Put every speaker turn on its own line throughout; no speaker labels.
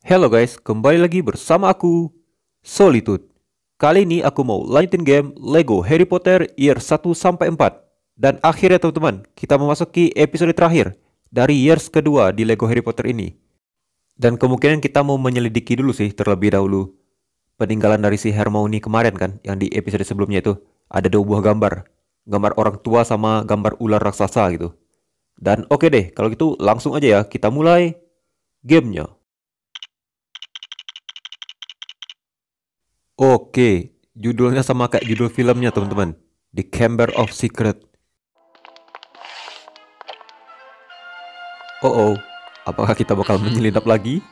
Hello guys, kembali lagi bersama aku, Solitude. Kali ini aku mau lanjutin game LEGO Harry Potter Year 1 sampai 4. Dan akhirnya teman-teman, kita memasuki episode terakhir dari years kedua di LEGO Harry Potter ini. Dan kemungkinan kita mau menyelidiki dulu sih terlebih dahulu peninggalan dari si Hermione kemarin kan, yang di episode sebelumnya itu ada dua buah gambar. Gambar orang tua sama gambar ular raksasa gitu. Dan oke okay deh, kalau gitu langsung aja ya kita mulai gamenya. Oke, judulnya sama kayak judul filmnya teman-teman. The Chamber of Secret. Oh oh, apakah kita bakal hmm. menyelinap lagi?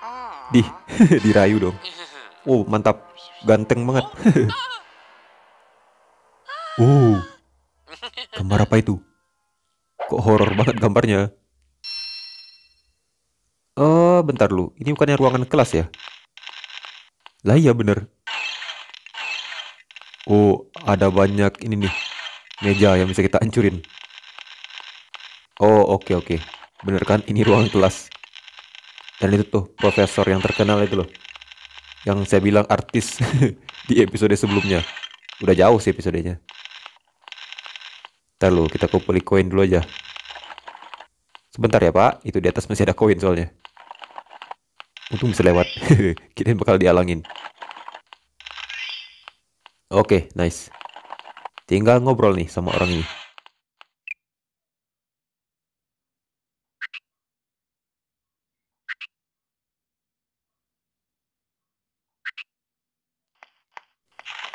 Ah. Di, dirayu dong. Oh, mantap. Ganteng banget. oh, gambar apa itu? Kok horor banget gambarnya? Oh, bentar dulu. Ini bukannya ruangan kelas ya? Lah iya bener. Oh, ada banyak ini nih. Meja yang bisa kita hancurin. Oh, oke okay, oke. Okay. Bener kan ini ruang kelas. Dan itu tuh profesor yang terkenal itu loh. Yang saya bilang artis di episode sebelumnya. Udah jauh sih episodenya. Ntar lo, kita kumpulin koin dulu aja. Sebentar ya pak, itu di atas masih ada koin soalnya. Untung bisa lewat. Kirain bakal dialangin. Oke, okay, nice. Tinggal ngobrol nih sama orang ini.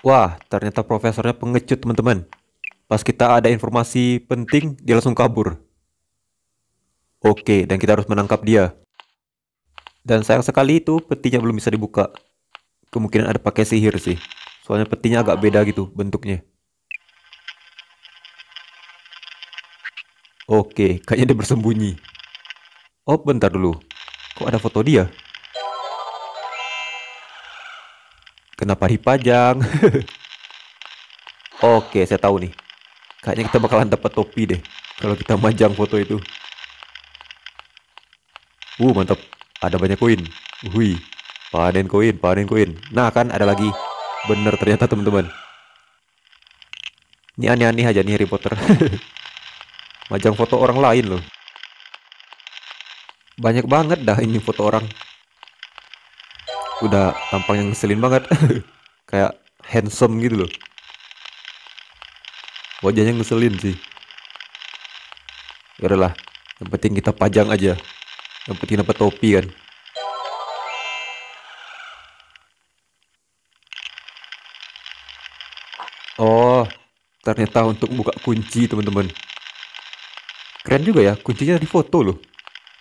Wah, ternyata profesornya pengecut, teman-teman. Pas kita ada informasi penting, dia langsung kabur. Oke, dan kita harus menangkap dia. Dan sayang sekali itu petinya belum bisa dibuka. Kemungkinan ada pakai sihir sih. Soalnya petinya agak beda gitu bentuknya. Oke, kayaknya dia bersembunyi. Oh, bentar dulu. Kok ada foto dia? Kenapa dipajang? Oke, saya tahu nih. Kayaknya kita bakalan dapat topi deh kalau kita majang foto itu. Uh, mantap. Ada banyak koin. Wih, Panen koin, panen koin. Nah, kan ada lagi. Bener ternyata, teman-teman. Ini aneh-aneh aja nih Harry Potter. Majang foto orang lain loh. Banyak banget dah ini foto orang. Udah tampang yang ngeselin banget. Kayak handsome gitu loh. Wajahnya ngeselin sih. Ya lah, yang penting kita pajang aja. Yang penting dapat topi kan. Oh, ternyata untuk buka kunci teman-teman. Keren juga ya, kuncinya di foto loh.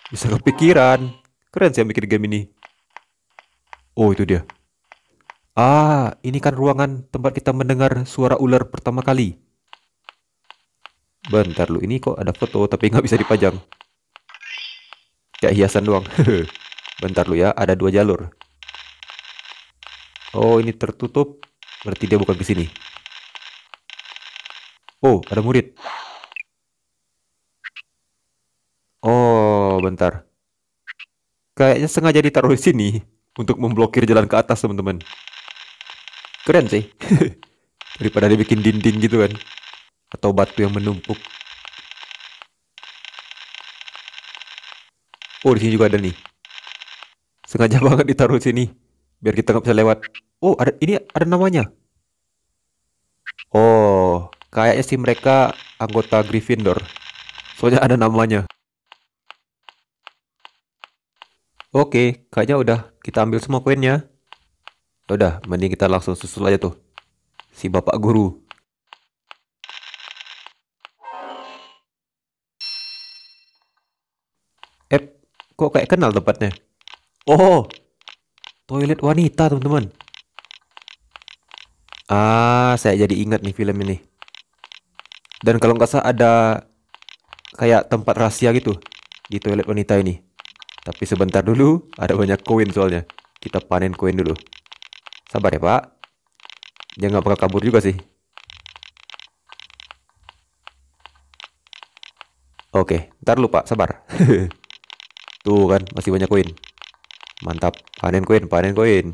Bisa kepikiran. Keren sih yang bikin game ini. Oh, itu dia. Ah, ini kan ruangan tempat kita mendengar suara ular pertama kali. Bentar lu, ini kok ada foto tapi nggak bisa dipajang kayak hiasan doang bentar lu ya ada dua jalur oh ini tertutup berarti dia bukan di sini oh ada murid oh bentar kayaknya sengaja ditaruh di sini untuk memblokir jalan ke atas teman-teman keren sih daripada dibikin dinding gitu kan atau batu yang menumpuk Oh, di sini juga ada nih. Sengaja banget ditaruh sini biar kita nggak bisa lewat. Oh, ada ini ada namanya. Oh, kayaknya sih mereka anggota Gryffindor. Soalnya ada namanya. Oke, kayaknya udah kita ambil semua koinnya. Udah, mending kita langsung susul aja tuh. Si bapak guru. Kok kayak kenal tempatnya? Oh, toilet wanita teman-teman. Ah, saya jadi ingat nih film ini. Dan kalau nggak salah ada kayak tempat rahasia gitu di toilet wanita ini. Tapi sebentar dulu, ada banyak koin soalnya. Kita panen koin dulu. Sabar ya, Pak. Dia nggak bakal kabur juga sih. Oke, ntar lupa, Sabar. Tuh kan, masih banyak koin. Mantap, panen koin, panen koin.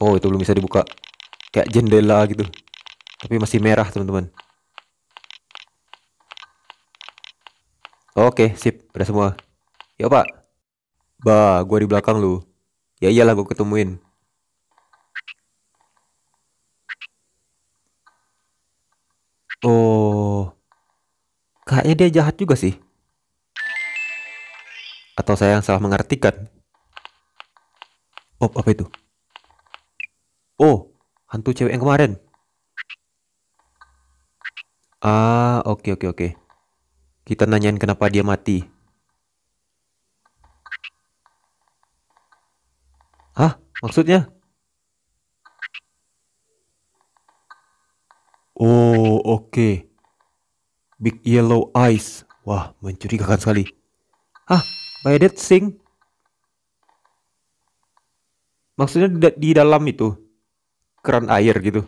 Oh, itu belum bisa dibuka. Kayak jendela gitu. Tapi masih merah, teman-teman. Oke, sip, udah semua. Ya, Pak. Bah, gua di belakang lu. Ya iyalah gua ketemuin. Oh, kayaknya dia jahat juga sih. Atau saya yang salah mengartikan? Oh, apa itu? Oh, hantu cewek yang kemarin. Ah, oke okay, oke okay, oke. Okay. Kita nanyain kenapa dia mati. Hah? Maksudnya? Oh, oke. Okay. Big Yellow Eyes. Wah, mencurigakan sekali. Hah, by that thing? Maksudnya di dalam itu? Keran air gitu?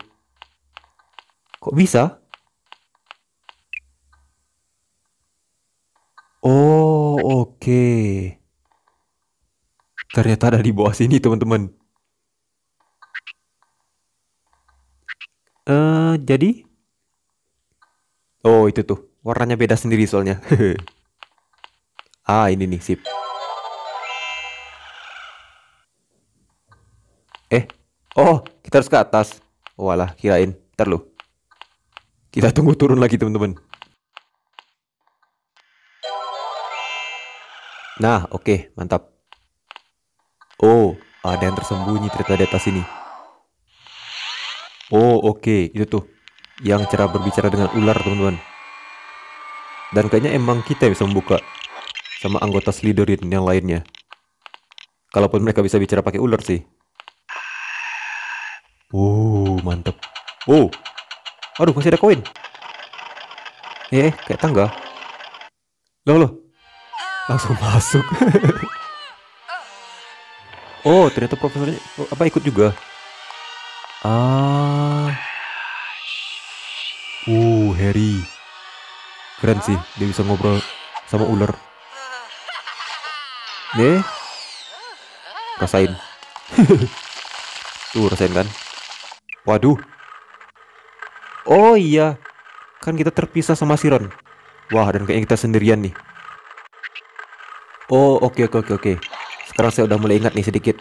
Kok bisa? Oh, oke. Okay. Ternyata ada di bawah sini, teman-teman. Uh, jadi Oh itu tuh warnanya beda sendiri soalnya. ah ini nih sip. Eh, oh kita harus ke atas. Walah oh, kirain, ntar lu. Kita tunggu turun lagi teman-teman. Nah, oke, okay, mantap. Oh, ada yang tersembunyi ternyata di atas ini. Oh, oke, okay, itu tuh yang cara berbicara dengan ular teman-teman dan kayaknya emang kita bisa membuka sama anggota Slytherin yang lainnya kalaupun mereka bisa bicara pakai ular sih uh mantep wow oh. aduh masih ada koin eh, eh kayak tangga loh loh langsung masuk oh ternyata profesornya oh, apa ikut juga ah Harry keren sih dia bisa ngobrol sama ular nih rasain tuh rasain kan waduh oh iya kan kita terpisah sama Siron wah dan kayaknya kita sendirian nih oh oke okay, oke okay, oke okay. sekarang saya udah mulai ingat nih sedikit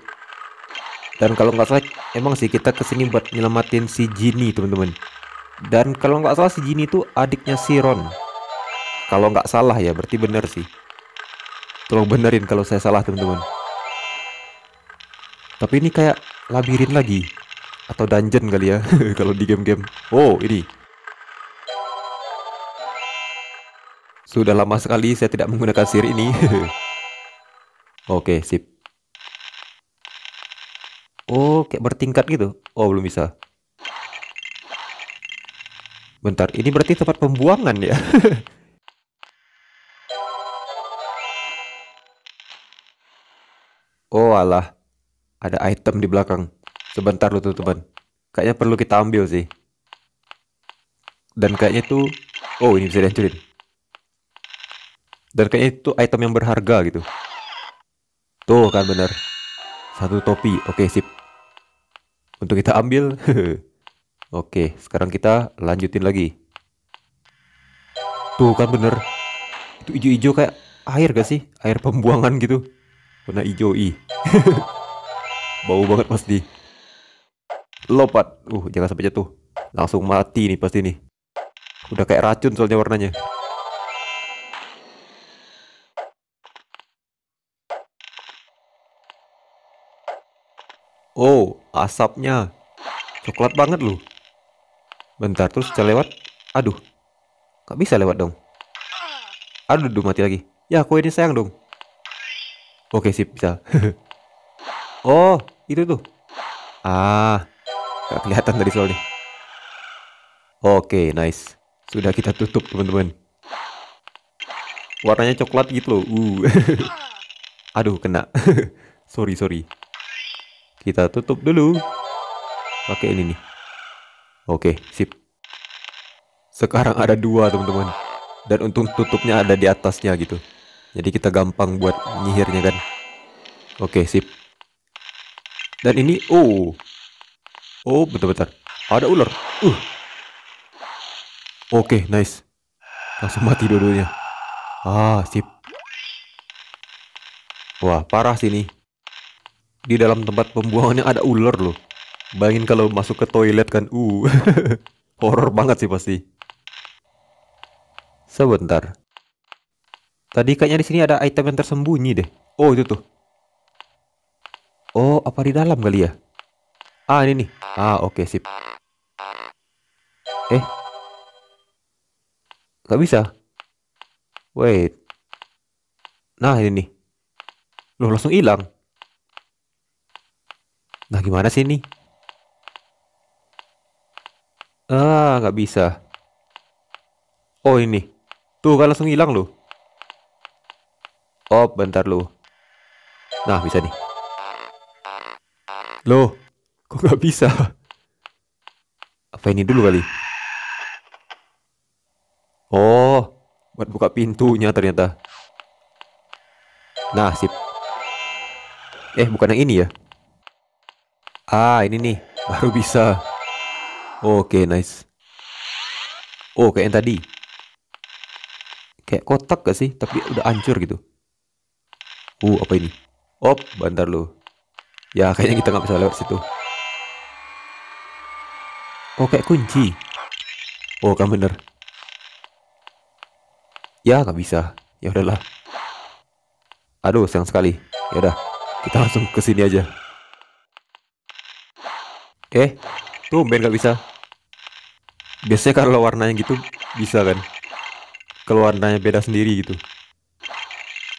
dan kalau nggak salah emang sih kita kesini buat nyelamatin si Ginny, teman-teman dan kalau nggak salah si Jin itu adiknya si Ron. Kalau nggak salah ya, berarti bener sih. Tolong benerin kalau saya salah teman-teman. Tapi ini kayak labirin lagi. Atau dungeon kali ya, kalau di game-game. Oh, ini. Sudah lama sekali saya tidak menggunakan sir ini. Oke, sip. Oh, kayak bertingkat gitu. Oh, belum bisa. Bentar, ini berarti tempat pembuangan ya? oh alah, ada item di belakang. Sebentar lu teman. teman Kayaknya perlu kita ambil sih. Dan kayaknya tuh, oh ini bisa dihancurin. Dan kayaknya itu item yang berharga gitu. Tuh kan bener. Satu topi, oke sip. Untuk kita ambil. Oke, sekarang kita lanjutin lagi. Tuh kan bener. Itu ijo-ijo kayak air gak sih? Air pembuangan gitu. Warna ijo i. Bau banget pasti. Lompat. Uh, jangan sampai jatuh. Langsung mati nih pasti nih. Udah kayak racun soalnya warnanya. Oh, asapnya. Coklat banget loh. Bentar, terus kita lewat. Aduh, gak bisa lewat dong. Aduh, duh, mati lagi. Ya, aku ini sayang dong. Oke, sip, bisa. oh, itu tuh. Ah, gak kelihatan dari soalnya. Oke, nice. Sudah kita tutup, teman-teman. Warnanya coklat gitu loh. Uh. Aduh, kena. sorry, sorry. Kita tutup dulu. Pakai ini nih. Oke, sip. Sekarang ada dua, teman-teman. Dan untung tutupnya ada di atasnya gitu. Jadi kita gampang buat nyihirnya kan. Oke, sip. Dan ini, oh. Oh, betul-betul, Ada ular. Uh. Oke, nice. Langsung mati dulunya. Ah, sip. Wah, parah sini. Di dalam tempat pembuangannya ada ular loh. Bayangin kalau masuk ke toilet kan, uh, horror banget sih pasti. Sebentar. Tadi kayaknya di sini ada item yang tersembunyi deh. Oh itu tuh. Oh apa di dalam kali ya? Ah ini nih. Ah oke okay, sip. Eh, Gak bisa. Wait. Nah ini nih. Loh langsung hilang. Nah gimana sih ini? Ah, nggak bisa. Oh, ini. Tuh, kan langsung hilang loh. Oh, bentar loh. Nah, bisa nih. Loh, kok nggak bisa? Apa ini dulu kali? Oh, buat buka pintunya ternyata. Nah, sip. Eh, bukan yang ini ya? Ah, ini nih. Baru bisa. Oke, okay, nice. Oh, kayak yang tadi. Kayak kotak gak sih? Tapi udah hancur gitu. Uh, apa ini? Op, bantar lu. Ya, kayaknya kita gak bisa lewat situ. Oh, kayak kunci. Oh, kan bener. Ya, gak bisa. Ya udahlah. Aduh, sayang sekali. Ya udah, kita langsung ke sini aja. Eh, Tuh ben gak bisa. Biasanya kan kalau warnanya gitu bisa kan. Kalau warnanya beda sendiri gitu.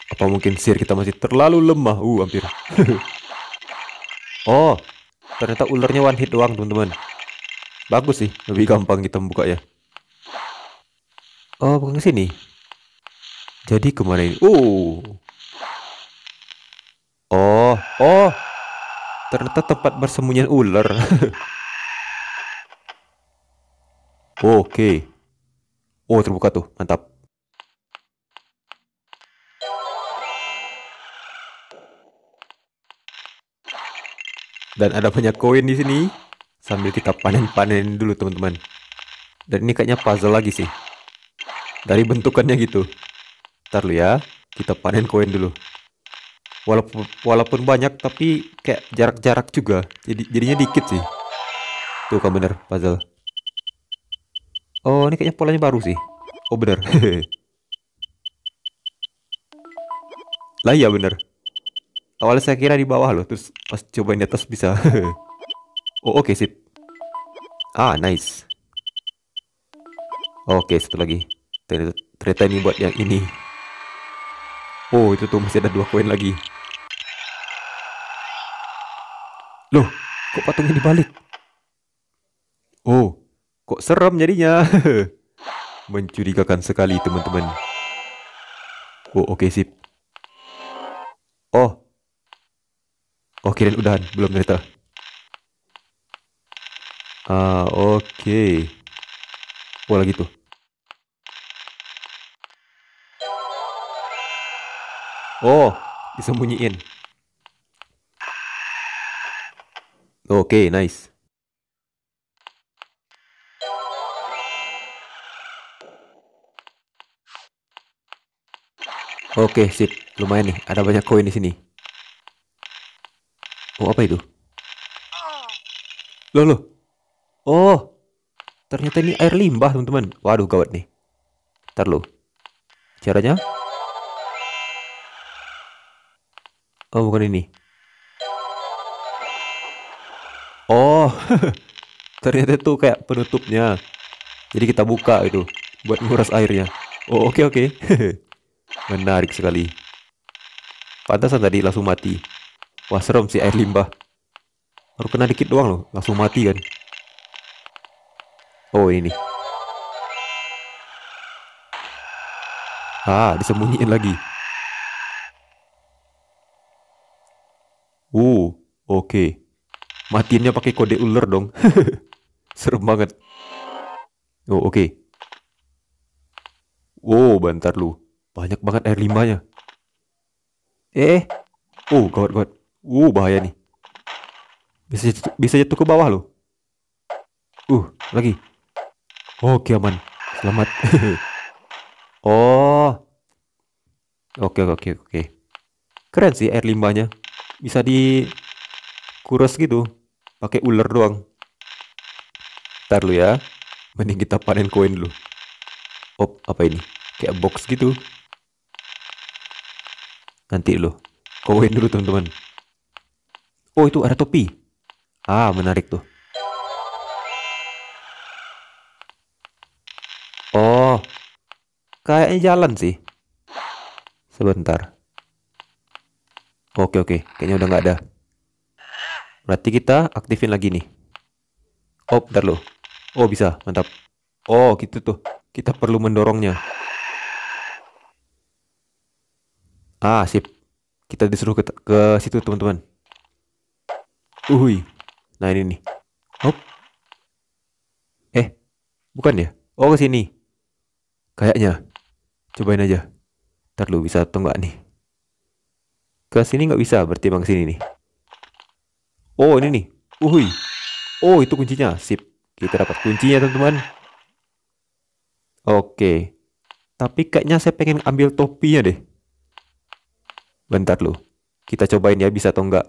Apa mungkin sir kita masih terlalu lemah? Uh, hampir. oh, ternyata ulernya one hit doang, teman-teman. Bagus sih, lebih gampang kita buka ya. Oh, bukan kesini Jadi kemana ini? Uh. Oh, oh. Ternyata tempat bersembunyi ular. Oke. Oh, terbuka tuh. Mantap. Dan ada banyak koin di sini. Sambil kita panen-panen dulu, teman-teman. Dan ini kayaknya puzzle lagi sih. Dari bentukannya gitu. Ntar lu ya. Kita panen koin dulu walaupun walaupun banyak tapi kayak jarak-jarak juga jadi jadinya dikit sih tuh kan bener puzzle Oh, ini kayaknya polanya baru sih. Oh, bener. lah iya bener. Awalnya saya kira di bawah loh, terus pas cobain di atas bisa. oh, oke okay, sip. Ah, nice. Oke, okay, satu lagi. Ternyata, ternyata ini buat yang ini. Oh, itu tuh masih ada dua koin lagi. Loh, kok patungnya dibalik? Oh, Kok serem jadinya? Mencurigakan sekali, teman-teman. Oh, oke okay, sip. Oh. Oh, kirain udahan. Belum ternyata. Ah, oke. Okay. Oh, lagi tuh. Oh, disembunyiin. Oke, okay, nice. Oke, sip. Lumayan nih, ada banyak koin di sini. Oh, apa itu? Loh, loh. Oh. Ternyata ini air limbah, teman-teman. Waduh, gawat nih. Entar lo. Caranya? Oh, bukan ini. Oh, ternyata itu kayak penutupnya. Jadi kita buka itu buat nguras airnya. Oh, oke okay, oke. Okay. Menarik sekali. Pantasan tadi langsung mati. Wah serem sih air limbah. Baru kena dikit doang loh, langsung mati kan. Oh ini nih. Ah, disembunyiin lagi. Uh, oke. Okay. Matiinnya pakai kode ular dong. serem banget. Oh, oke. Okay. Wow, bantar lu. Banyak banget air limbahnya. Eh. Oh, gawat gawat. Uh, bahaya nih. Bisa jatuh, bisa jatuh ke bawah loh. Uh, lagi. Oke, aman. Selamat. oh. Oke, oke, oke. Keren sih air limbahnya. Bisa di kuras gitu. Pakai ular doang. Ntar lu ya. Mending kita panen koin dulu. Op, apa ini? Kayak box gitu nanti lo Koin dulu teman-teman. Oh itu ada topi. Ah menarik tuh. Oh kayaknya jalan sih. Sebentar. Oke oke kayaknya udah gak ada. Berarti kita aktifin lagi nih. Oh bentar loh. Oh bisa mantap. Oh gitu tuh. Kita perlu mendorongnya. Ah, sip. Kita disuruh ke, ke situ, teman-teman. Uhui. Nah, ini nih. Hop. Eh, bukan ya? Oh, ke sini. Kayaknya. Cobain aja. Ntar lu bisa atau nggak nih. Ke sini nggak bisa, berarti bang sini nih. Oh, ini nih. Uhui. Oh, itu kuncinya. Sip. Kita dapat kuncinya, teman-teman. Oke. Tapi kayaknya saya pengen ambil topinya deh. Bentar lu. Kita cobain ya bisa atau enggak.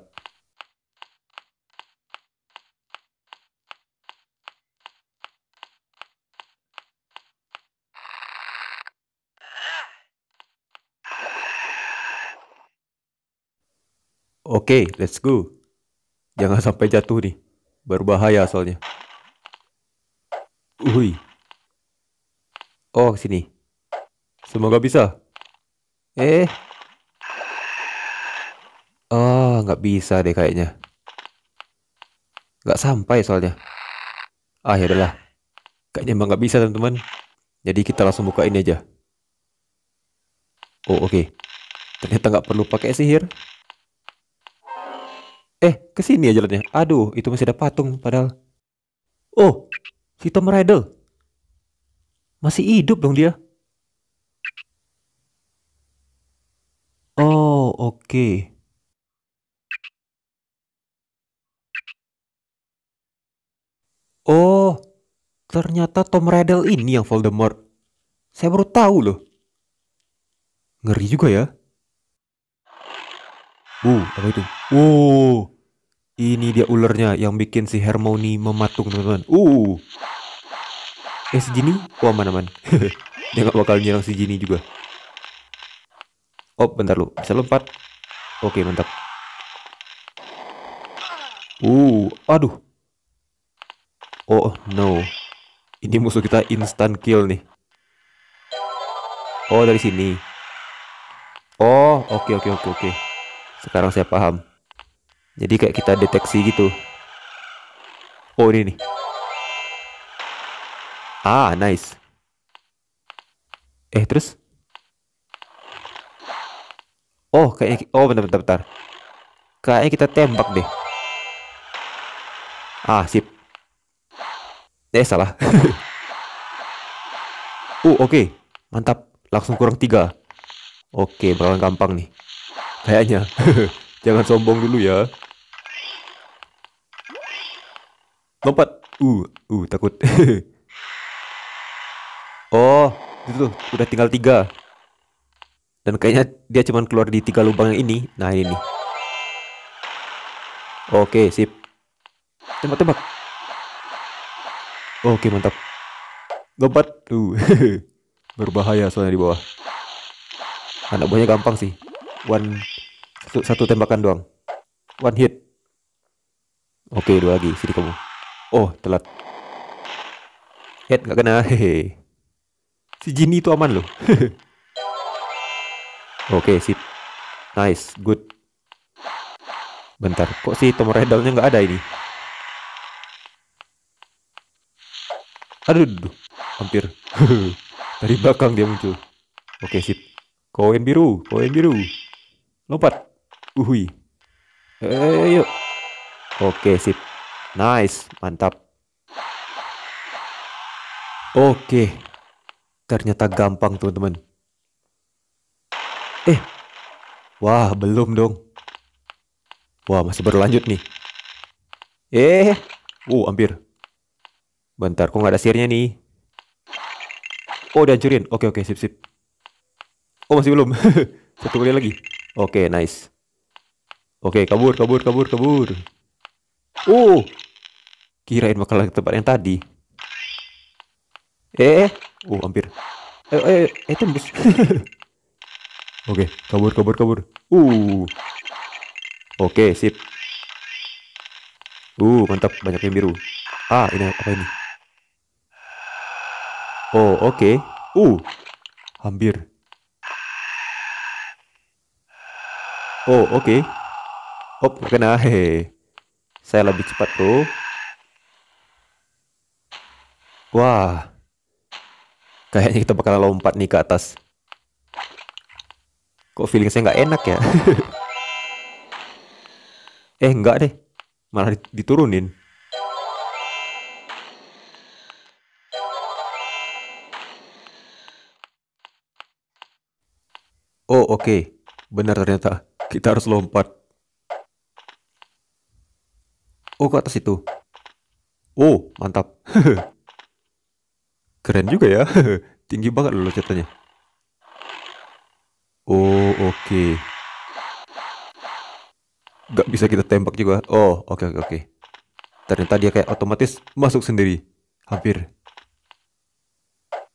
Oke, okay, let's go. Jangan sampai jatuh nih. Berbahaya soalnya. Uhui. Oh, sini. Semoga bisa. Eh, Oh, nggak bisa deh kayaknya. Nggak sampai soalnya. Ah, ya Kayaknya emang nggak bisa, teman-teman. Jadi kita langsung buka ini aja. Oh, oke. Okay. Ternyata nggak perlu pakai sihir. Eh, ke sini aja jalannya. Aduh, itu masih ada patung padahal. Oh, si Tom Riddle. Masih hidup dong dia. Oh, oke. Okay. Oh, ternyata Tom Riddle ini yang Voldemort. Saya baru tahu loh. Ngeri juga ya. Uh, apa itu? Uh, ini dia ulernya yang bikin si Hermione mematung teman-teman. Uh, eh si Ginny, wah mana man. Dia gak bakal nyerang si Ginny juga. Oh, bentar lu, bisa lompat. Oke, mantap. Uh, aduh, Oh no. Ini musuh kita instant kill nih. Oh, dari sini. Oh, oke okay, oke okay, oke okay, oke. Okay. Sekarang saya paham. Jadi kayak kita deteksi gitu. Oh, ini nih. Ah, nice. Eh, terus? Oh, kayaknya oh bentar bentar bentar. Kayaknya kita tembak deh. Ah, sip. Eh salah. uh oke, okay. mantap. Langsung kurang tiga. Oke, okay, bakalan gampang nih. Kayaknya. Jangan sombong dulu ya. Lompat. Uh, uh, takut. oh, itu tuh, udah tinggal tiga. Dan kayaknya dia cuma keluar di tiga lubang yang ini. Nah, ini nih. Oke, okay, sip. Tembak-tembak. Oke, mantap. Lompat. tuh Berbahaya soalnya di bawah. Anak buahnya gampang sih. One satu, satu tembakan doang. One hit. Oke, dua lagi. Sini kamu. Oh, telat. hit nggak kena. Hehe. Si Jinny itu aman loh. Oke, sip. Nice, good. Bentar, kok si tombol Riddle-nya nggak ada ini? Aduh, hampir. Dari belakang dia muncul. Oke, sip. Koin biru, koin biru. Lompat. Uhui. Ayo. Eh, Oke, sip. Nice, mantap. Oke. Ternyata gampang, teman-teman. Eh. Wah, belum dong. Wah, masih berlanjut nih. Eh. Uh, hampir. Bentar, kok gak ada sirnya nih? Oh, udah dihancurin. Oke, oke, sip, sip. Oh, masih belum. Satu kali lagi. Oke, nice. Oke, kabur, kabur, kabur, kabur. Oh, kirain bakal ke tempat yang tadi. Eh, eh. eh. Oh, hampir. Eh, eh, eh, tembus. oke, kabur, kabur, kabur. Uh. Oke, sip. Uh, mantap. Banyak yang biru. Ah, ini apa ini? Oh, oke. Okay. Uh, hampir. Oh, oke. Okay. Oh, ah, kena. Hehe. Saya lebih cepat, bro. Wah. Kayaknya kita bakal lompat nih ke atas. Kok feeling saya nggak enak ya? eh, enggak deh. Malah diturunin. Oh, oke. Okay. Benar ternyata. Kita harus lompat. Oh, ke atas itu. Oh, mantap. Keren juga ya. Tinggi banget loh catanya. Oh, oke. Okay. Gak bisa kita tembak juga. Oh, oke, okay, oke, okay, oke. Okay. Ternyata dia kayak otomatis masuk sendiri. Hampir.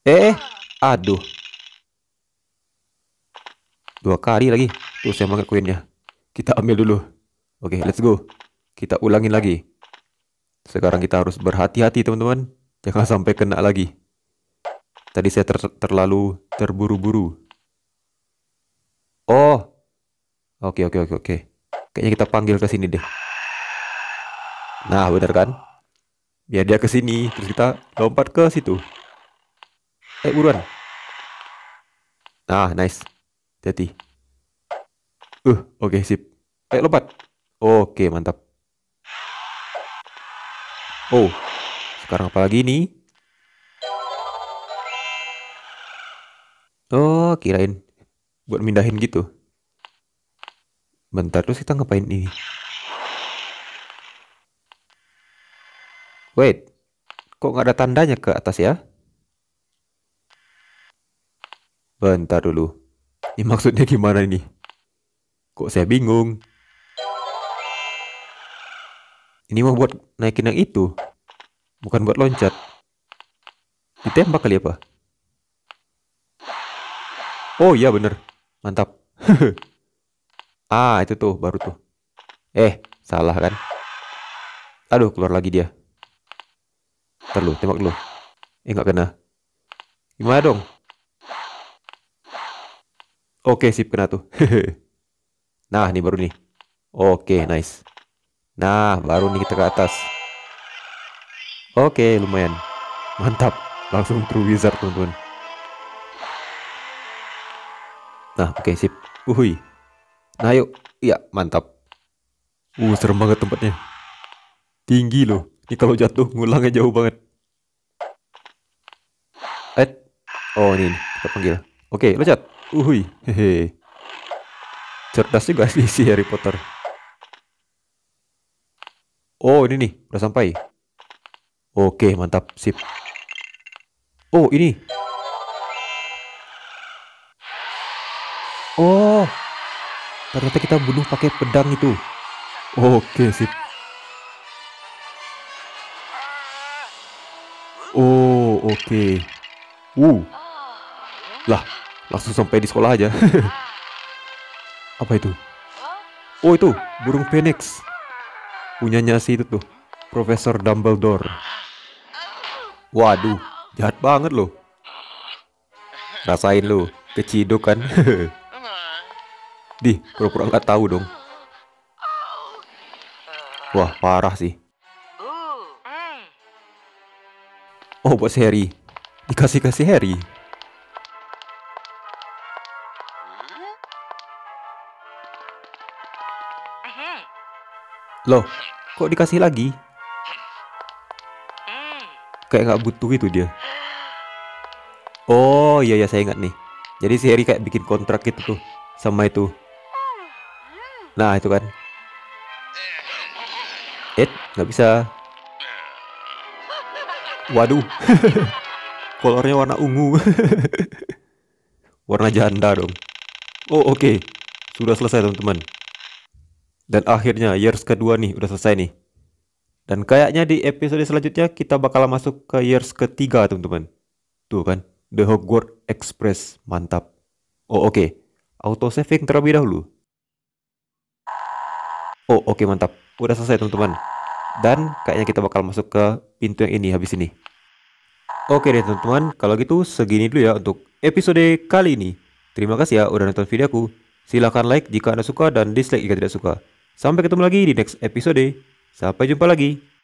Eh, eh. aduh. Dua kali lagi. Tuh saya pakai koinnya. Kita ambil dulu. Oke, okay, let's go. Kita ulangin lagi. Sekarang kita harus berhati-hati, teman-teman. Jangan sampai kena lagi. Tadi saya ter terlalu terburu-buru. Oh. Oke, okay, oke, okay, oke, okay, oke. Okay. Kayaknya kita panggil ke sini deh. Nah, benar kan? Biar dia ke sini, terus kita lompat ke situ. Eh, buruan. Nah, nice. Jadi, Uh, oke okay, sip. Ayo eh, lompat. Oke, okay, mantap. Oh, sekarang apa lagi nih? Oh, kirain buat mindahin gitu. Bentar, terus kita ngapain ini? Wait, kok nggak ada tandanya ke atas ya? Bentar dulu. Ya maksudnya gimana ini? Kok saya bingung? Ini mau buat naikin yang itu. Bukan buat loncat. Ditembak kali apa? Oh iya bener. Mantap. ah itu tuh baru tuh. Eh salah kan? Aduh keluar lagi dia. Terlalu tembak dulu. Eh nggak kena. Gimana dong? Oke, sip kena tuh. nah, ini baru nih. Oke, nice. Nah, baru nih kita ke atas. Oke, lumayan. Mantap. Langsung true wizard, teman-teman. Nah, oke, sip. Uhuy. Nah, yuk. Iya, mantap. Uh, serem banget tempatnya. Tinggi loh. Ini kalau jatuh ngulangnya jauh banget. Eh. Oh, ini. Kita panggil. Oke, lecet. Uhui, hehe. Cerdas juga sih si Harry Potter. Oh, ini nih, udah sampai. Oke, mantap, sip. Oh, ini. Oh. Ternyata kita bunuh pakai pedang itu. Oke, sip. Oh, oke. Uh. Lah, langsung sampai di sekolah aja apa itu oh itu burung phoenix punyanya si itu tuh Profesor Dumbledore waduh jahat banget loh rasain lo keciduk kan di pura-pura nggak tahu dong wah parah sih oh buat Harry dikasih-kasih Harry Loh, kok dikasih lagi? Kayak nggak butuh itu dia. Oh iya ya saya ingat nih. Jadi si Harry kayak bikin kontrak gitu tuh sama itu. Nah itu kan. Eh nggak bisa. Waduh. Kolornya warna ungu. warna janda dong. Oh oke. Okay. Sudah selesai teman-teman. Dan akhirnya years kedua nih udah selesai nih. Dan kayaknya di episode selanjutnya kita bakal masuk ke years ketiga teman-teman. Tuh kan, The Hogwarts Express, mantap. Oh oke, okay. auto saving terlebih dahulu. Oh oke okay, mantap, udah selesai teman-teman. Dan kayaknya kita bakal masuk ke pintu yang ini habis ini. Oke okay deh teman-teman, kalau gitu segini dulu ya untuk episode kali ini. Terima kasih ya udah nonton videoku. Silahkan like jika Anda suka dan dislike jika tidak suka. Sampai ketemu lagi di next episode. Sampai jumpa lagi.